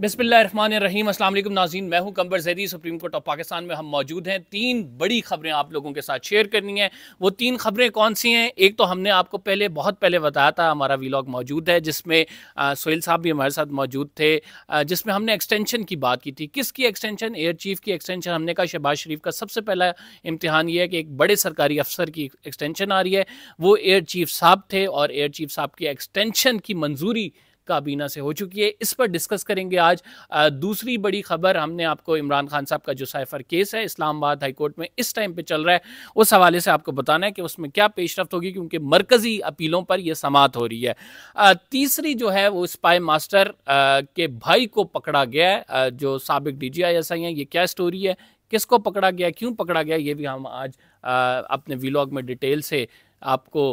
बिसमीम असल नाजीन मैं हूँ Qambar Zaidi supreme court of Pakistan में हम मौजूद हैं तीन बड़ी खबरें आप लोगों के साथ शेयर करनी है वो तीन खबरें कौन सी हैं एक तो हमने आपको पहले बहुत पहले बताया था हमारा वीलॉग मौजूद है जिसमें सोहेल साहब भी हमारे साथ मौजूद थे जिसमें हमने एक्सटेंशन की बात की थी किसकी एक्सटेंशन एयर चीफ की एक्सटेंशन हमने कहा शहबाज शरीफ का सबसे पहला इम्तहान ये है कि एक बड़े सरकारी अफसर की एक्सटेंशन आ रही है वो एयर चीफ साहब थे और एयर चीफ साहब की एक्सटेंशन की मंजूरी काबीना से हो चुकी है इस पर डिस्कस करेंगे आज दूसरी बड़ी खबर हमने आपको इमरान खान साहब का जो साइफर केस है इस्लामाबाद हाईकोर्ट में इस टाइम पे चल रहा है उस हवाले से आपको बताना है कि उसमें क्या पेशरफ होगी क्योंकि मरकजी अपीलों पर यह समात हो रही है तीसरी जो है वो स्पाई मास्टर के भाई को पकड़ा गया है जो सबक D G I S I हैं ये क्या स्टोरी है किसको पकड़ा गया क्यों पकड़ा गया ये भी हम आज आ, अपने वीलॉग में डिटेल से आपको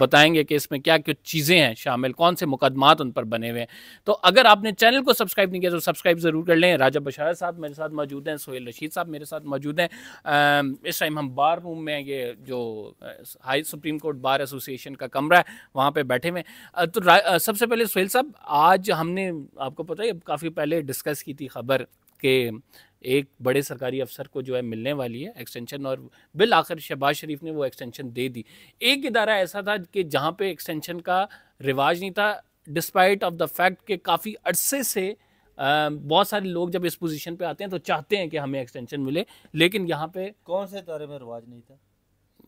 बताएंगे कि इसमें क्या क्या चीज़ें हैं शामिल कौन से मुकदमात उन पर बने हुए हैं तो अगर आपने चैनल को सब्सक्राइब नहीं किया तो सब्सक्राइब ज़रूर कर लें राजा बशार साहब मेरे साथ मौजूद हैं सोहेल रशीद साहब मेरे साथ मौजूद हैं इस टाइम हम बार रूम में ये जो high supreme court bar association का कमरा है वहाँ पर बैठे हुए तो सबसे पहले सोहेल साहब आज हमने आपको पता है काफ़ी पहले डिस्कस की थी खबर के एक बड़े सरकारी अफसर को जो है मिलने वाली है एक्सटेंशन और बिल आखिर शहबाज शरीफ ने वो एक्सटेंशन दे दी एक इदारा ऐसा था कि जहाँ पे एक्सटेंशन का रिवाज नहीं था डिस्पाइट ऑफ द फैक्ट कि काफ़ी अरसे से बहुत सारे लोग जब इस पोजीशन पे आते हैं तो चाहते हैं कि हमें एक्सटेंशन मिले लेकिन यहाँ पे कौन से इदारे में रिवाज नहीं था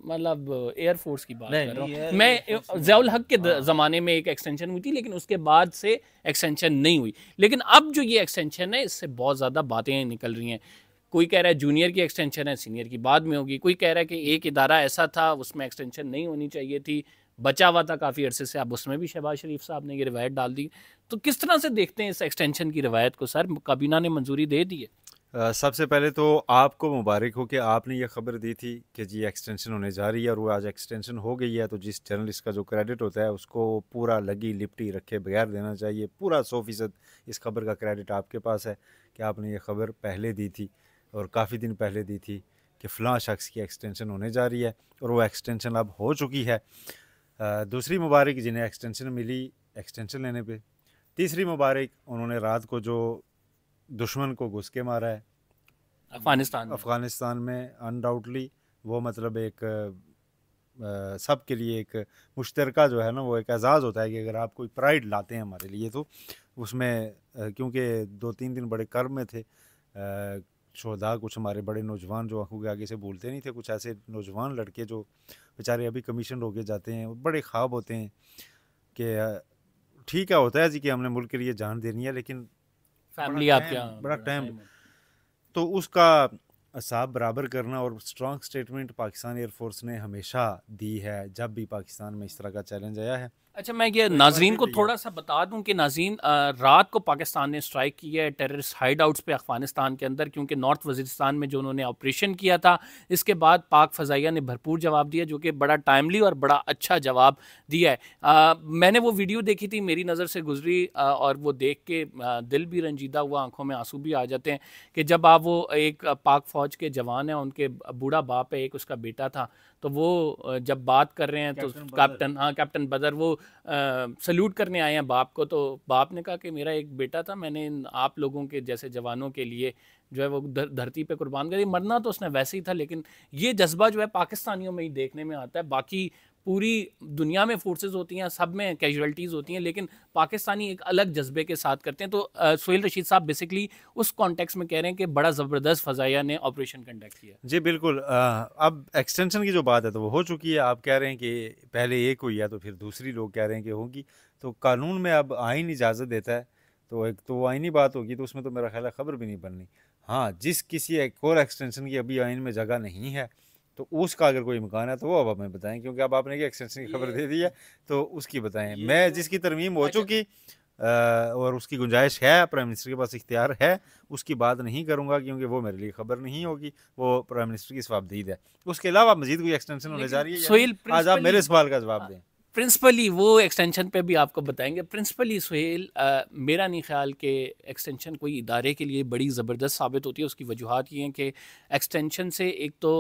मतलब एयरफोर्स uh, की बात कर रहा हूँ मैं जयाल uh, हक के हाँ। ज़माने में एक एक्सटेंशन हुई थी लेकिन उसके बाद से एक्सटेंशन नहीं हुई लेकिन अब जो ये एक्सटेंशन है इससे बहुत ज़्यादा बातें निकल रही हैं कोई कह रहा है जूनियर की एक्सटेंशन है सीनियर की बाद में होगी कोई कह रहा है कि एक इदारा ऐसा था उसमें एक्सटेंशन नहीं होनी चाहिए थी बचा हुआ था काफ़ी अरसे से अब उसमें भी शहबाज शरीफ साहब ने ये रिवायत डाल दी तो किस तरह से देखते हैं इस एक्सटेंशन की रिवायत को सर काबीना ने मंजूरी दे दी है सबसे पहले तो आपको मुबारक हो कि आपने ये खबर दी थी कि जी एक्सटेंशन होने जा रही है और वो आज एक्सटेंशन हो गई है तो जिस जर्नलिस्ट का जो क्रेडिट होता है उसको पूरा लगी लिपटी रखे बगैर देना चाहिए पूरा सौ फीसद इस खबर का क्रेडिट आपके पास है कि आपने ये खबर पहले दी थी और काफ़ी दिन पहले दी थी कि फ़लाँ शख्स की एक्सटेंशन होने जा रही है और वो एक्सटेंशन अब हो चुकी है दूसरी मुबारक जिन्हें एक्सटेंशन मिली एक्सटेंशन लेने पर तीसरी मुबारक उन्होंने रात को जो दुश्मन को घुस के मारा है अफगानिस्तान अफगानिस्तान में अनडाउटली वो मतलब एक सब के लिए एक मुश्तर जो है ना वो एक एजाज़ होता है कि अगर आप कोई प्राइड लाते हैं हमारे लिए तो उसमें क्योंकि दो तीन दिन बड़े कर्म में थे शहदा कुछ हमारे बड़े नौजवान जो आंखों के आगे से बोलते नहीं थे कुछ ऐसे नौजवान लड़के जो बेचारे अभी कमीशन होके जाते हैं बड़े ख्वाब होते हैं कि ठीक है होता है जी कि हमने मुल्क के लिए जान देनी है लेकिन फैमिली आपके बड़ा टाइम तो उसका असाब बराबर करना और स्ट्रॉन्ग स्टेटमेंट पाकिस्तान एयरफोर्स ने हमेशा दी है जब भी पाकिस्तान में इस तरह का चैलेंज आया है अच्छा मैं ये तो नाजरीन को थोड़ा सा बता दूं कि नाजीन रात को पाकिस्तान ने स्ट्राइक किया है टेररिस्ट हाइड आउट्स पे अफगानिस्तान के अंदर क्योंकि नॉर्थ वजीरिस्तान में जो उन्होंने ऑपरेशन किया था इसके बाद पाक फ़जाइया ने भरपूर जवाब दिया जो कि बड़ा टाइमली और बड़ा अच्छा जवाब दिया है आ, मैंने वो वीडियो देखी थी मेरी नज़र से गुजरी आ, और वो देख के आ, दिल भी रंजीदा हुआ आंखों में आंसू भी आ जाते हैं कि जब आप वो एक पाक फ़ौज के जवान हैं उनके बूढ़ा बाप है एक उसका बेटा था तो वो जब बात कर रहे हैं तो कैप्टन हाँ कैप्टन बदर वो सल्यूट करने आए हैं बाप को तो बाप ने कहा कि मेरा एक बेटा था मैंने आप लोगों के जैसे जवानों के लिए जो है वो धरती पे कुर्बान करी मरना तो उसने वैसे ही था लेकिन ये जज्बा जो है पाकिस्तानियों में ही देखने में आता है बाकी पूरी दुनिया में फोर्सेस होती हैं सब में कैजुअलिटीज़ होती हैं लेकिन पाकिस्तानी एक अलग जज्बे के साथ करते हैं तो सुहेल रशीद साहब बेसिकली उस कॉन्टेक्स में कह रहे हैं कि बड़ा ज़बरदस्त फ़जाया ने ऑपरेशन कंडक्ट किया जी बिल्कुल आ, अब एक्सटेंशन की जो बात है तो वो हो चुकी है आप कह रहे हैं कि पहले एक हुई है तो फिर दूसरी लोग कह रहे हैं कि होगी तो कानून में अब आइन इजाज़त देता है तो एक तो आइनी बात होगी तो उसमें तो मेरा ख्याल खबर भी नहीं बननी हाँ जिस किसी एक और एक्सटेंशन की अभी आइन में जगह नहीं है तो उसका अगर कोई मकान है तो वो अब हमें बताएं क्योंकि अब आपने एक्सटेंशन की खबर दे दी है तो उसकी बताएं मैं तो जिसकी तरमीम हो अच्छा। चुकी और उसकी गुंजाइश है प्राइम मिनिस्टर के पास इख्तियार है उसकी बात नहीं करूँगा क्योंकि वो मेरे लिए खबर नहीं होगी वो प्राइम मिनिस्टर की जवाबदीद है उसके अलावा मजीद कोई एक्सटेंशन होने जा रही है आज आप मेरे सवाल का जवाब हाँ। दें प्रिंसिपली वो एक्सटेंशन पे भी आपको बताएंगे प्रिंसिपली सुहेल आ, मेरा नहीं ख्याल कि एक्सटेंशन कोई इदारे के लिए बड़ी ज़बरदस्त साबित होती है उसकी वजूहत ये हैं कि एक्सटेंशन से एक तो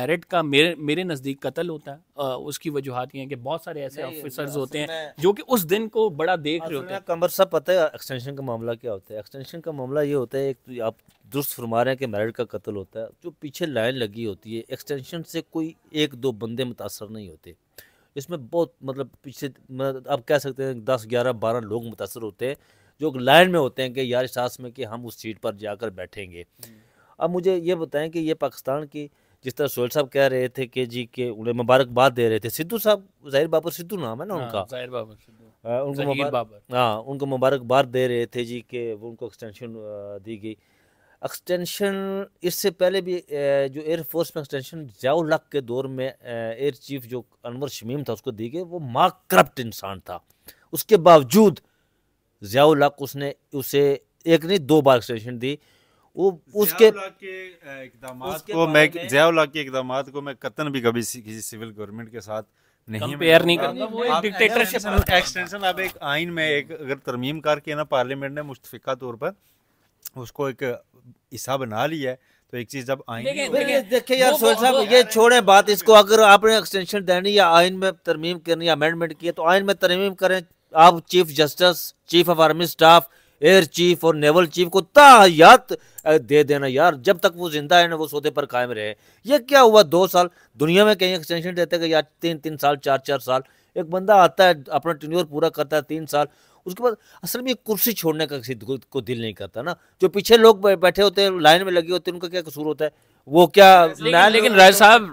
मेरिट का मेरे मेरे नज़दीक कत्ल होता है आ, उसकी वजूहत ये हैं कि बहुत सारे ऐसे ऑफिसर्स होते हैं जो कि उस दिन को बड़ा देख रहे होते हैं कमर सब पता है एक्सटेंशन का मामला क्या होता है एक्सटेंशन का मामला ये होता है एक तो आप दुरुस्त फरमा रहे हैं कि मेरिट का कत्ल होता है जो पीछे लाइन लगी होती है एक्सटेंशन से कोई एक दो बंदे मुतासर नहीं होते इसमें बहुत मतलब पीछे मतलब अब कह सकते हैं दस ग्यारह बारह लोग मुतासर होते हैं जो लाइन में होते हैं कि यार सास में कि हम उस सीट पर जाकर बैठेंगे हम्म। अब मुझे ये बताएं कि ये पाकिस्तान की जिस तरह सोहेल साहब कह रहे थे कि जी के उन्हें मुबारकबाद दे रहे थे सिद्धू साहब जाहिर बाबर सिद्धू नाम है ना उनका हाँ, जाहिर बाबर उनको मुबारक हाँ उनको मुबारकबाद दे रहे थे जी के उनको एक्सटेंशन दी गई एक्सटेंशन इससे पहले भी जो एयर फोर्स में एक्सटेंशन जियाउ के दौर में एयर चीफ जो अनवर शमीम था उसको दी गई वो माँ करप्ट इंसान था उसके बावजूद जियाउ लक उसने उसे एक नहीं दो बार एक्सटेंशन दी वो उसके इकदाम के इकदाम को मैं कतन भी कभी किसी सिविल गवर्नमेंट के साथ नहीं पेयर नहीं करता वो एक डिक्टेटरशिप एक्सटेंशन अब एक आइन में एक अगर तरमीम करके ना पार्लियामेंट ने मुस्तफ़ा तौर पर उसको एक हिस्सा बना लिया है तो एक चीज जब आइन तो- देखिए यार सोल साहब ये छोड़े बात इसको अगर आपने एक्सटेंशन देनी या आइन में तरमीम करनी अमेंडमेंट की तो आइन में तरमीम करें आप chief justice chief of army staff air chief और नेवल चीफ को तायात दे देना यार जब तक वो जिंदा है ना वो सौदे पर कायम रहे ये क्या हुआ दो साल दुनिया में कहीं एक्सटेंशन देते यार तीन तीन साल चार चार साल एक बंदा आता है अपना टिन्योर पूरा करता है तीन साल उसके बाद असल में कुर्सी छोड़ने का किसी को दिल नहीं करता ना जो पीछे लोग बैठे होते हैं लाइन में लगे होते हैं उनका क्या कसूर होता है वो क्या लेकिन, लेकिन राज साहब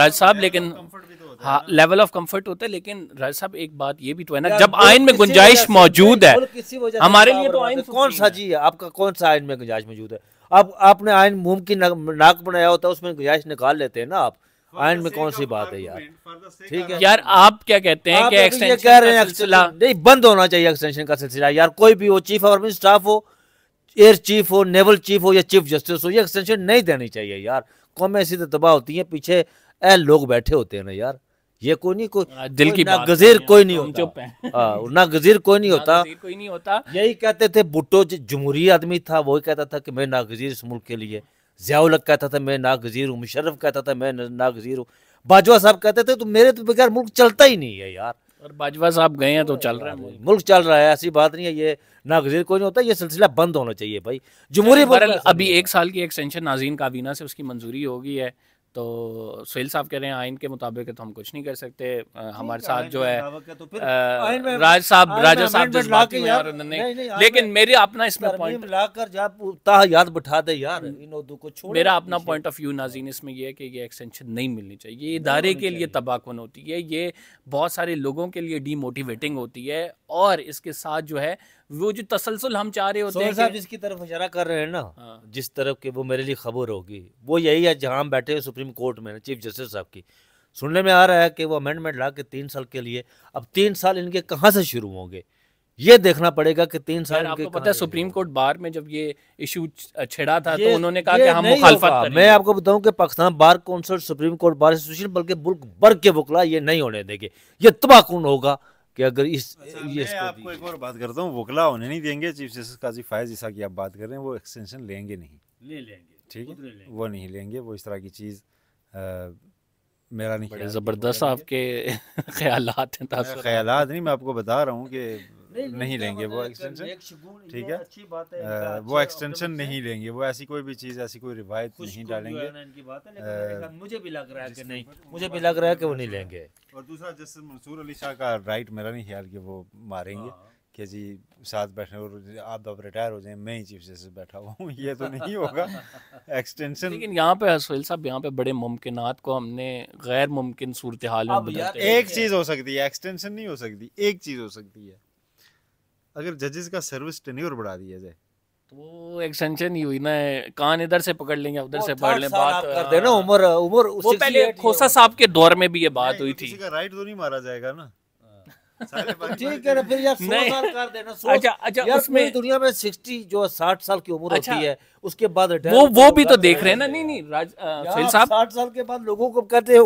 राज साहब लेकिन तो हाँ लेवल ऑफ कंफर्ट होता है लेकिन राज साहब एक बात ये भी तो है ना जब आयन में गुंजाइश मौजूद है हमारे लिए तो आयन कौन सा जी है आपका कौन सा आयन में गुंजाइश मौजूद है अब आपने आयन मुमकिन नाक बनाया होता है उसमें गुंजाइश निकाल लेते हैं ना आप आयन में कौन सी बात है यार ठीक है यार आप क्या कहते हैं कि एक्सटेंशन तो कह रहे हैं नहीं बंद होना चाहिए एक्सटेंशन का सिलसिला यार कोई भी हो चीफ आर्मी स्टाफ हो एयर चीफ हो नेवल चीफ हो या चीफ जस्टिस हो ये एक्सटेंशन नहीं देनी चाहिए यार कौन ऐसी तबाह होती है पीछे ए लोग बैठे होते हैं ना यार ये कोई नहीं कोई दिल की ना गजीर हाँ, कोई नहीं होता है ना गजीर कोई नहीं होता कोई नहीं होता यही कहते थे भुट्टो जमहूरी आदमी था वही कहता था कि मैं नागजीर इस मुल्क के लिए ज़ियालक कहता था मैं नागजीर हूँ मुशरफ कहता था मैं नागजीर हूँ बाजवा साहब कहते थे तो मेरे तो बगैर मुल्क चलता ही नहीं है यार और बाजवा साहब गए हैं तो चल रहा है मुल्क चल रहा है ऐसी बात नहीं है ये नागजीर कोई नहीं होता ये सिलसिला बंद होना चाहिए भाई जमहूरी अभी एक साल की एक्सटेंशन नाजीन काबीना से उसकी मंजूरी होगी है तो सुहेल साहब कह रहे हैं आइन के मुताबिक तो हम कुछ नहीं कर सकते हमारे साथ जो है तो राज साहब राजा साहब जज्बाती लेकिन मेरे अपना इसमें पॉइंट लाकर जा याद बिठा दे यार इन उर्दू को छोड़ मेरा अपना पॉइंट ऑफ व्यू नाजीन इसमें यह है कि ये एक्सटेंशन नहीं मिलनी चाहिए ये इदारे के लिए तबाहकुन होती है ये बहुत सारे लोगों के लिए डीमोटिवेटिंग होती है और इसके साथ जो है वो जो तसलसल हम चाह रहे होते हैं जिसकी तरफ इशारा कर रहे हैं ना हाँ। जिस तरफ के वो मेरे लिए खबर होगी वो यही है जहाँ बैठे हुए सुप्रीम कोर्ट में चीफ जस्टिस साहब की सुनने में आ रहा है कि वो अमेंडमेंट ला के तीन साल के लिए अब तीन साल इनके कहाँ से शुरू होंगे ये देखना पड़ेगा कि तीन साल आपको पता है सुप्रीम कोर्ट बार में जब ये इशू छिड़ा था तो उन्होंने कहा कि हम मुखालफत मैं आपको बताऊं कि Pakistan bar council supreme court bar association बल्कि बुल्क बर के वकला ये नहीं होने देंगे ये तबाहकुन होगा कि अगर इस अच्छा, ये मैं आपको एक और बात करता हूँ वकला होने नहीं देंगे चीफ जस्टिस काजी फायज जैसा की आप बात कर रहे हैं वो एक्सटेंशन लेंगे नहीं ले लेंगे ठीक है वो नहीं लेंगे वो इस तरह की चीज़ मेरा नहीं ज़बरदस्त आपके ख्याल हैं ख्याल नहीं मैं आपको बता रहा हूँ कि नहीं लेंगे मतलब वो एक्सटेंशन ठीक है वो एक्सटेंशन अच्छा नहीं लेंगे वो ऐसी कोई भी चीज़ ऐसी कोई रिवायत नहीं डालेंगे मुझे भी लग रहा है कि नहीं मुझे भी लग रहा है कि वो नहीं लेंगे और दूसरा जस्टिस मंसूर अली शाह का राइट मेरा नहीं ख्याल कि वो मारेंगे हाँ। कि जी साथ बैठे और आप अब रिटायर हो जाए मैं ही चीफ जस्टिस बैठा हुआ हूँ ये तो नहीं होगा एक्सटेंशन लेकिन यहाँ पे हसफैल साहब यहाँ पे बड़े मुमकिन को हमने गैर मुमकिन सूरत हाल में बदल दिया एक चीज़ हो सकती है एक्सटेंशन नहीं हो सकती एक चीज़ हो सकती है अगर जजेस का सर्विस टेन्योर तो बढ़ा दिया जाए तो एक्सटेंशन ही हुई ना कान इधर से पकड़ लेंगे उधर से पकड़ लें बात कर हाँ। देना उम्र उम्र वो पहले खोसा साहब के दौर में भी ये बात हुई थी राइट तो नहीं मारा जाएगा ना अच्छा, अच्छा, दुनिया में सिक्सटी जो साठ साल की उम्र अच्छा। होती है उसके बाद वो वो तो भी तो देख रहे हैं ना नहीं नहीं राज साहब साठ साल के बाद लोगों को कहते हैं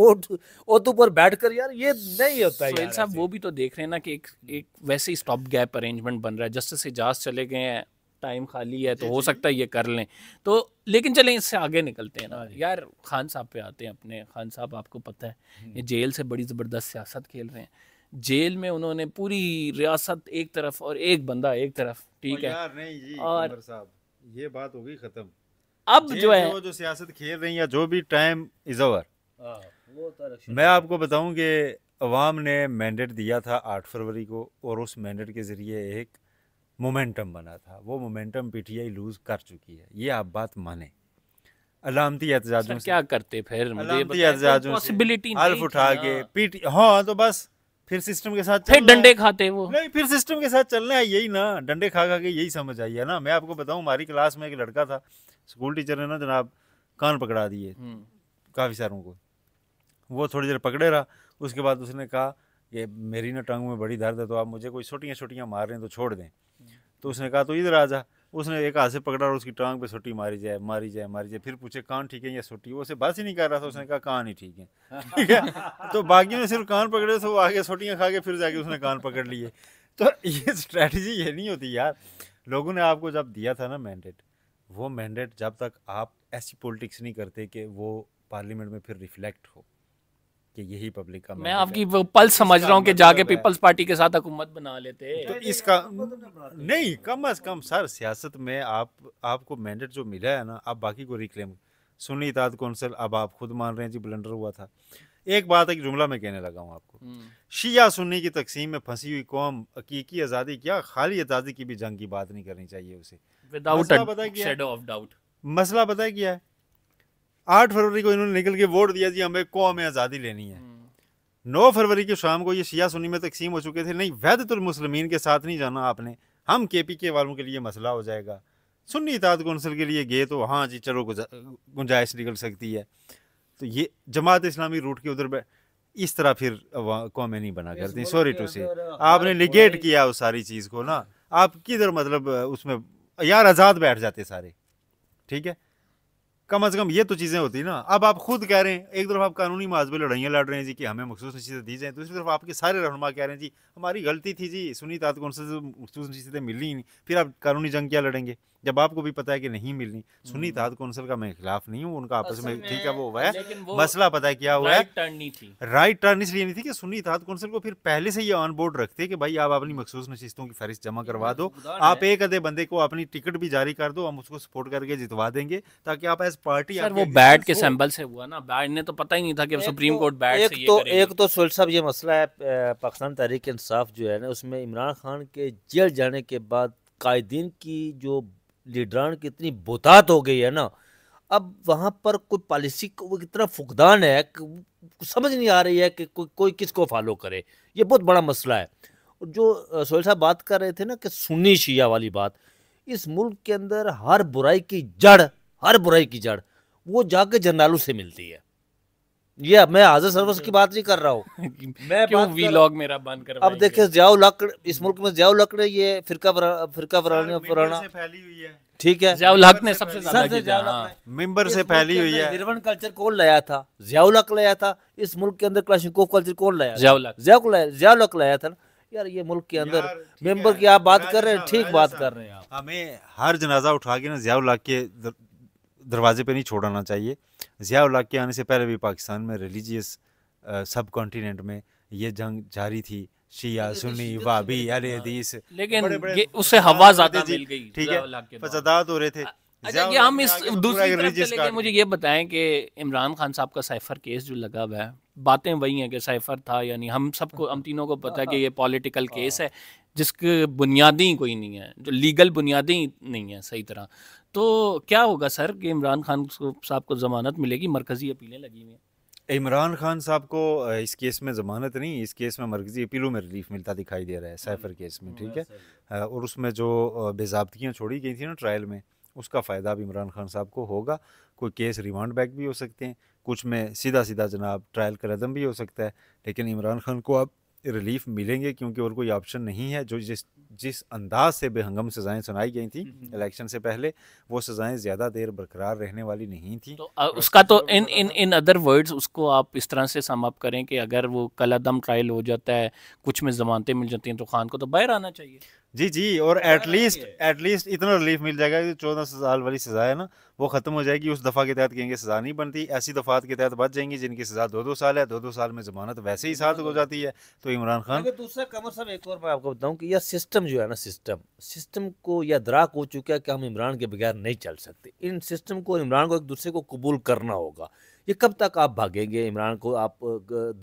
बैठ कर यार ये नहीं होता है साहब वो भी तो देख रहे हैं ना कि एक एक वैसे ही स्टॉप गैप अरेंजमेंट बन रहा है जस्टिस एजाज चले गए हैं टाइम खाली है तो हो सकता है ये कर लें तो लेकिन चले इससे आगे निकलते हैं ना हाँ यार खान साहब पे आते हैं अपने खान साहब आपको पता है हम्म। ये जेल से बड़ी ज़बरदस्त सियासत खेल रहे हैं जेल में उन्होंने पूरी रियासत एक तरफ और एक बंदा एक तरफ ठीक है यार नहीं जी और साहब ये बात होगी खत्म अब जो है जो सियासत खेल रही है जो भी टाइम इज ओवर मैं आपको बताऊं कि अवाम ने मैंडेट दिया था आठ फरवरी को और उस मैंडेट के ज़रिए एक मोमेंटम बना था वो मोमेंटम पीटीआई लूज़ कर चुकी है ये आप बात माने अलामती एहतजाजों क्या करते फिर अलामती एहतजाजों पॉसिबिलिटी हल्फ उठा के पीटी हाँ तो बस फिर सिस्टम के साथ डंडे खाते वो नहीं फिर सिस्टम के साथ चलने आई यही ना डंडे खा खा के यही समझ आई है ना मैं आपको बताऊं हमारी क्लास में एक लड़का था स्कूल टीचर ने ना जनाब कान पकड़ा दिए हम्म। काफ़ी सारों को वो थोड़ी देर पकड़े रहा उसके बाद उसने कहा कि मेरी ना टांग में बड़ी दर्द है तो आप मुझे कोई छोटियाँ छोटियाँ मार रहे हैं तो छोड़ दें तो उसने कहा तो इधर आ जा उसने एक हाथ से पकड़ा और उसकी टांग पे सोटी मारी जाए मारी जाए मारी जाए फिर पूछे कान ठीक है या सोटी वो उसे बात ही नहीं कर रहा था उसने कहा कान ही ठीक है ठीक है तो बाकी ने सिर्फ कान पकड़े तो वो आगे सोटियाँ खा के फिर जाके उसने कान पकड़ लिए तो ये स्ट्रैटेजी ये नहीं होती यार लोगों ने आपको जब दिया था ना मैंडेट वो मैंडेट जब तक आप ऐसी पॉलिटिक्स नहीं करते कि वो पार्लियामेंट में फिर रिफ्लेक्ट हो कि यही पब्लिक का मैं आपकी वो पल्स समझ रहा हूँ कि मतलब जाके पीपल्स पार्टी के साथ हुकूमत बना लेते तो, तो इसका तो नहीं कम अज कम सर सियासत में आप आपको मैंडेट जो मिला है ना आप बाकी को रिक्लेम सुनी इताद कौंसिल अब आप खुद मान रहे हैं जी ब्लेंडर हुआ था एक बात है कि जुमला में कहने लगा हूँ आपको हम्म। शिया सुन्नी की तकसीम में फंसी हुई कौम हकीकी आज़ादी क्या खाली आज़ादी की भी जंग की बात नहीं करनी चाहिए उसे विदाउट मसला बताया गया है आठ फरवरी को इन्होंने निकल के वोट दिया जी हमें कौम आज़ादी लेनी है हम्म। नौ फरवरी की शाम को ये शिया सुनी में तकसीम हो चुके थे नहीं मुसलमिन के साथ नहीं जाना आपने हम के पी के वालों के लिए मसला हो जाएगा सुन्नी इताद कौंसिल के लिए गए तो हाँ जी चलो गुंजाइश निकल सकती है तो ये जमात इस्लामी रूट के उधर इस तरह फिर कौमें नहीं बना करती सॉरी टू से आपने निगेट किया उस सारी चीज़ को ना आप किधर मतलब उसमें यार आज़ाद बैठ जाते सारे ठीक है कम अज़ कम ये तो चीज़ें होती ना अब आप खुद कह रहे हैं एक तरफ आप कानूनी माजबे लड़ाइयाँ लड़ रहे हैं जी कि हमें मखसूस नशीतें दी जाएँ दूसरी तरफ आपके सारे रहनुमा कह रहे हैं जी हमारी गलती थी जी सुनी तात कौन से तो मखसूस नशीतें मिली ही नहीं फिर आप कानूनी जंग क्या लड़ेंगे जब आपको भी पता है कि नहीं मिलनी सुनी इतिहाद हम्म। कौंसिल का मैं खिलाफ नहीं हूँ उनका आपस में ठीक है वो हुआ है मसला पता है क्या हुआ है राइट टर्न इसलिए नहीं थी कि सुनी इतिहाद कौंसिल को फिर पहले से ये ऑन बोर्ड रखते कि भाई आप अपनी मखसूस नशिस्तों की फहरिस्त जमा करवा दो आप एक अधे बंदे को अपनी टिकट भी जारी कर दो हम उसको सपोर्ट करके जितवा देंगे ताकि आप एज पार्टी वो बैट के सैंपल से हुआ ना बैट ने तो पता ही नहीं था कि सुप्रीम कोर्ट बैट एक तो, तो- एक तो सुल साहब ये मसला है पाकिस्तान तहरीक इंसाफ जो है ना उसमें इमरान खान के जेल जाने के बाद कायदीन की जो लीडरान की इतनी बोतात हो गई है ना अब वहाँ पर कोई पॉलिसी को कितना फुकदान है समझ नहीं आ रही है कि कोई कोई किसको फॉलो करे ये बहुत बड़ा मसला है और जो सोहेल साहब बात कर रहे थे ना कि सुन्नी शिया वाली बात इस मुल्क के अंदर हर बुराई की जड़ हर बुराई की जड़ वो जाके जर्नालों से मिलती है ये मैं हाजिर सर्वस की बात नहीं कर रहा हूँ मैं क्यों वीलॉग मेरा बंद कर अब देखिए जियाउ लकड़ इस मुल्क में जियाउ लकड़ ये फिर फिर पुराना फैली हुई है ठीक है जियाउल हक ने सबसे ज्यादा हाँ, मेंबर से फैली हुई है निर्वन कल्चर कौन लाया था जियाउल हक लाया था इस मुल्क के अंदर क्लाशिंको कल्चर कौन लाया जियाउल हक जियाउल हक लाया था यार ये मुल्क के अंदर मेंबर की आप बात कर रहे हैं ठीक बात कर रहे हैं हमें हर जनाजा उठा के ना जियाउल हक के दरवाजे पे नहीं छोड़ाना चाहिए ज़ियाउल्ला के आने से पहले भी पाकिस्तान में रिलीजियस सब कॉन्टीनेंट में ये जंग जारी थी शिया तो सुन्नी तो वाबी तो अल हदीस लेकिन उससे हवा ज़्यादा मिल गई ठीक है फसादात हो रहे थे अच्छा हम इस तो दूसरी तरफ चले मुझे ये बताएं कि इमरान खान साहब का साइफर केस जो लगा हुआ है बातें वही हैं कि साइफर था यानी हम सबको हम तीनों को पता है कि ये पॉलिटिकल केस हाँ। है जिसके बुनियादी ही कोई नहीं है जो लीगल बुनियादी ही नहीं है सही तरह तो क्या होगा सर कि इमरान खान साहब को जमानत मिलेगी मरकजी अपीलें लगी हुई हैं इमरान खान साहब को इस केस में ज़मानत नहीं इस केस में मरकज़ी अपीलों में रिलीफ मिलता दिखाई दे रहा है साइफर हम्म। केस में हम्म, ठीक है और उसमें जो बेजाबतियाँ छोड़ी गई थी ना ट्रायल में उसका फ़ायदा अब इमरान खान साहब को होगा कोई केस रिमांड बैक भी हो सकते हैं कुछ में सीधा सीधा जनाब ट्रायल का रदम भी हो सकता है लेकिन इमरान खान को अब रिलीफ मिलेंगे क्योंकि और कोई ऑप्शन नहीं है जो जिस जिस अंदाज से बेहंगम सज़ाएं सुनाई गई थी हम्म, हम्म। इलेक्शन से पहले वो सज़ाएं ज़्यादा देर बरकरार रहने वाली नहीं थी तो आ, उसका तो इन इन इन अदर वर्ड्स उसको आप इस तरह से सम अप करें कि अगर वो कल ट्रायल हो जाता है कुछ में जमानतें मिल जाती हैं तो खान को तो बाहर आना चाहिए जी जी और एटलीस्ट एटलीस्ट इतना रिलीफ मिल जाएगा कि चौदह साल वाली सजा है ना वो खत्म हो जाएगी उस दफा के तहत कहेंगे सजा नहीं बनती ऐसी दफात के तहत बच जाएंगी जिनकी सजा दो दो साल है दो दो साल में जमानत वैसे ही साथ हो जाती है तो इमरान खान अच्छा, दूसरा कमर साहब एक और मैं आपको बताऊँ कि यह सिस्टम जो है ना सिस्टम सिस्टम को यह द्राक हो चुका है कि हम इमरान के बगैर नहीं चल सकते इन सिस्टम को इमरान को एक दूसरे को कबूल करना होगा ये कब तक आप भागेंगे इमरान को आप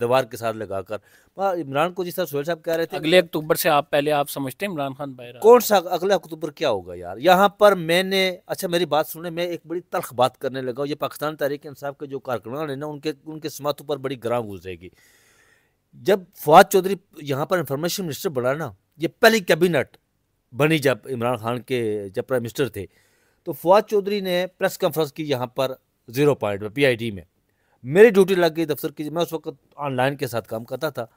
दीवार के साथ लगाकर इमरान को जिस तरह सोहेल साहब कह रहे थे अगले अक्टूबर से आप पहले आप समझते हैं इमरान खान बहरा कौन सा अगले अक्टूबर क्या होगा यार यहाँ पर मैंने अच्छा मेरी बात सुने मैं एक बड़ी तलख बात करने लगा ये पाकिस्तान तहरीक इंसाफ के जो कार्यक्रम है ना उनके उनके समातों पर बड़ी ग्राम गुजरेगी जब फवाद चौधरी यहाँ पर इंफॉर्मेशन मिनिस्टर बना ना ये पहली कैबिनेट बनी जब इमरान खान के जब प्राइम मिनिस्टर थे तो फवाद चौधरी ने प्रेस कॉन्फ्रेंस की यहाँ पर ज़ीरो पॉइंट में पीआईडी में मेरी ड्यूटी लग गई दफ्तर की मैं उस वक्त ऑनलाइन के साथ काम करता था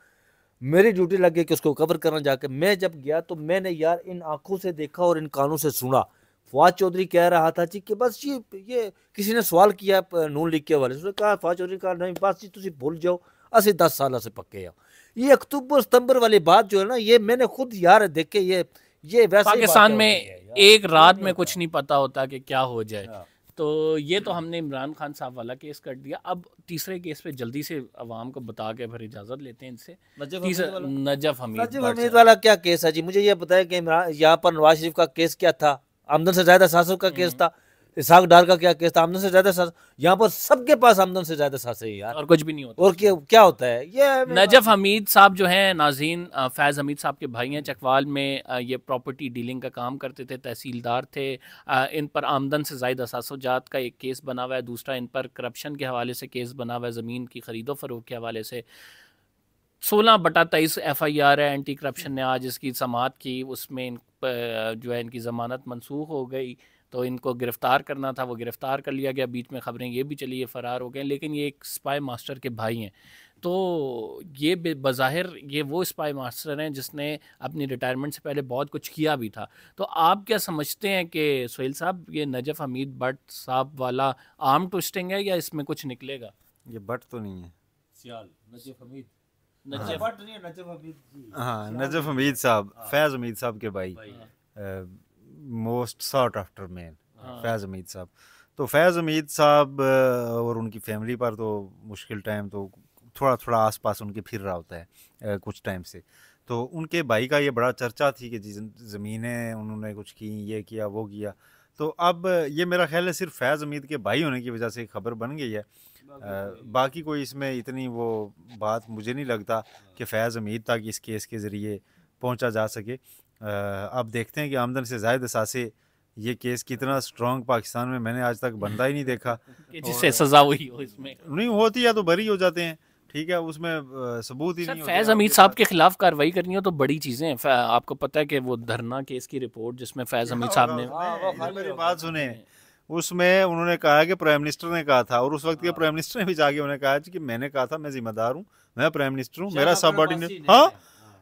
मेरी ड्यूटी लग गई कि उसको कवर करना जाके मैं जब गया तो मैंने यार इन आंखों से देखा और इन कानों से सुना फवाद चौधरी कह रहा था जी कि बस ये ये किसी ने सवाल किया नून लिख के वाले उसने कहा फवाद चौधरी कहा नहीं बस जी तुम भूल जाओ असि दस साल से पक्के आ ये अक्टूबर सितंबर वाली बात जो है ना ये मैंने खुद यार देखे ये ये वैसे पाकिस्तान में एक रात में कुछ नहीं पता होता कि क्या हो जाए हाँ। तो ये तो हमने इमरान खान साहब वाला केस कर दिया अब तीसरे केस पे जल्दी से आवाम को बता के फिर इजाज़त लेते हैं इनसे नजफ हमीद नजफ हमीद वाला क्या केस है जी मुझे ये बताया कि यहाँ पर नवाज शरीफ का केस क्या था आमदन से ज़्यादा सासों का हम्म। केस था इसहाक डार का क्या केस था आमदन से ज्यादा सास यहाँ पर सबके पास आमदन से ज्यादा सास है यार और कुछ भी नहीं होता और क्या क्या होता है ये नजफ हमीद साहब जो है नाजीन फैज़ हमीद साहब के भाई हैं चकवाल में ये प्रॉपर्टी डीलिंग का काम करते थे तहसीलदार थे इन पर आमदन से ज्यादा असासोजात का एक केस बना हुआ है दूसरा इन पर करप्शन के हवाले से केस बना हुआ है ज़मीन की खरीदो फरोख के हवाले से सोलह बटा तेईस एफ आई आर है एंटी करप्शन ने आज इसकी समात की उसमें जो है इनकी ज़मानत मनसूख हो गई तो इनको गिरफ़्तार करना था वो गिरफ़्तार कर लिया गया बीच में ख़बरें ये भी चली है फ़रार हो गए लेकिन ये एक स्पाई मास्टर के भाई हैं तो ये बज़ाहिर ये वो स्पाई मास्टर हैं जिसने अपनी रिटायरमेंट से पहले बहुत कुछ किया भी था तो आप क्या समझते हैं कि सोहेल साहब ये नजफ़ हमीद भट साहब वाला आर्म ट्विस्टिंग है या इसमें कुछ निकलेगा ये बट तो नहीं है सियाल नजफ़ हमीद हाँ। नजफ़ हाँ, हमीद साहब हाँ। फैज़ हमीद साहब के भाई most sought after man Faiz Hamid साहब तो फैज़ हमीद साहब और उनकी फैमिली पर तो मुश्किल टाइम तो थोड़ा थोड़ा आसपास उनके फिर रहा होता है कुछ टाइम से तो उनके भाई का ये बड़ा चर्चा थी कि जिस ज़मीनें उन्होंने कुछ की ये किया वो किया तो अब ये मेरा ख्याल है सिर्फ फैज़ उमीद के भाई होने की वजह से खबर बन गई है बाकी, बाकी कोई इसमें इतनी वो बात मुझे नहीं लगता कि फैज़ हाँ। उमीद तक इस केस के ज़रिए पहुंचा जा सके अब देखते हैं कि आमदन से जायद असासे ये केस कितना स्ट्रॉन्ग पाकिस्तान में मैंने आज तक बनता ही नहीं देखा जिससे सजा हुई हो इसमें नहीं होती या तो बरी हो जाते हैं ठीक है उसमें सबूत ही नहीं फैज़ हमीद साहब के खिलाफ कार्रवाई करनी हो तो बड़ी चीज़ें हैं आपको पता है कि वो धरना केस की रिपोर्ट जिसमें फैज़ हमीद साहब ने हाँ, हाँ, हाँ, मेरी बात सुने उसमें उन्होंने कहा कि प्राइम मिनिस्टर ने कहा था और उस वक्त के प्राइम मिनिस्टर ने भी जाके उन्होंने कहा कि मैंने कहा था मैं जिम्मेदार हूँ मैं प्राइम मिनिस्टर हूँ मेरा सब ऑर्डिनेट हाँ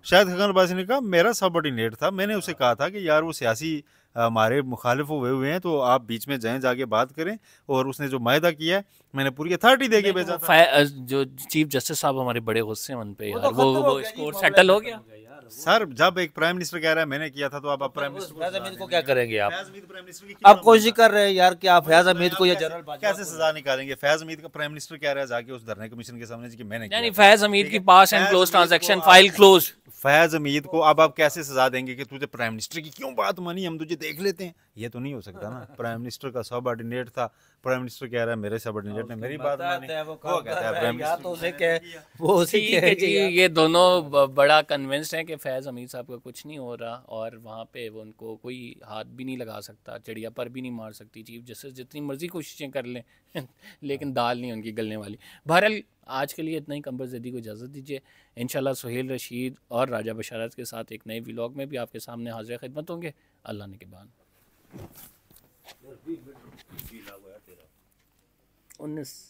शायद खगन ने कहा मेरा सबॉर्डिनेट था मैंने उसे कहा था कि यार वो सियासी हमारे मुखालिफ हुए हुए हैं तो आप बीच में जाएँ जाके बात करें और उसने जो माहदा किया है मैंने पूरी अथॉरिटी दे के भेजा जो चीफ जस्टिस साहब हमारे बड़े गुस्से मन पे तो यार वो वो स्कोर सेटल हो गया सर जब एक प्राइम मिनिस्टर कह रहा है मैंने किया था तो आप प्राइम तो मिनिस्टर तो को क्या करेंगे आप आप कोशिश कर रहे हैं यार कि आप फैज अमीद को या जनरल कैसे सजा निकालेंगे फैज अमीद का प्राइम मिनिस्टर कह रहा है जाके उस धरने कमीशन के सामने कि मैंने यानी फैज अमीद की pass and close transaction file close Faiz Hamid को अब आप कैसे सजा देंगे कि तुझे प्राइम मिनिस्टर की क्यों बात मानी हम तुझे देख लेते हैं ये तो नहीं हो सकता ना प्राइम मिनिस्टर का सब ऑर्डिनेट था प्राइम मिनिस्टर कह रहा है मेरे सब ऑर्डिनेट ने मेरी बात मानी वो, कहता है प्राइम तो मिनिस्टर वो उसी के जी ये दोनों बड़ा कन्विंस्ड हैं कि फैज़ अमीर साहब का कुछ नहीं हो रहा और वहाँ पे वो उनको कोई हाथ भी नहीं लगा सकता चिड़िया पर भी नहीं मार सकती चीफ जस्टिस जितनी मर्जी कोशिशें कर लें लेकिन दाल नहीं उनकी गलने वाली बहरहाल आज के लिए इतना ही कंबर जदी को इजाज़त दीजिए इन सुहेल रशीद और राजा बशारत के साथ एक नए व्लाग में भी आपके सामने हाजिर खिदमत होंगे अल्लाह ने के बाद उन्नीस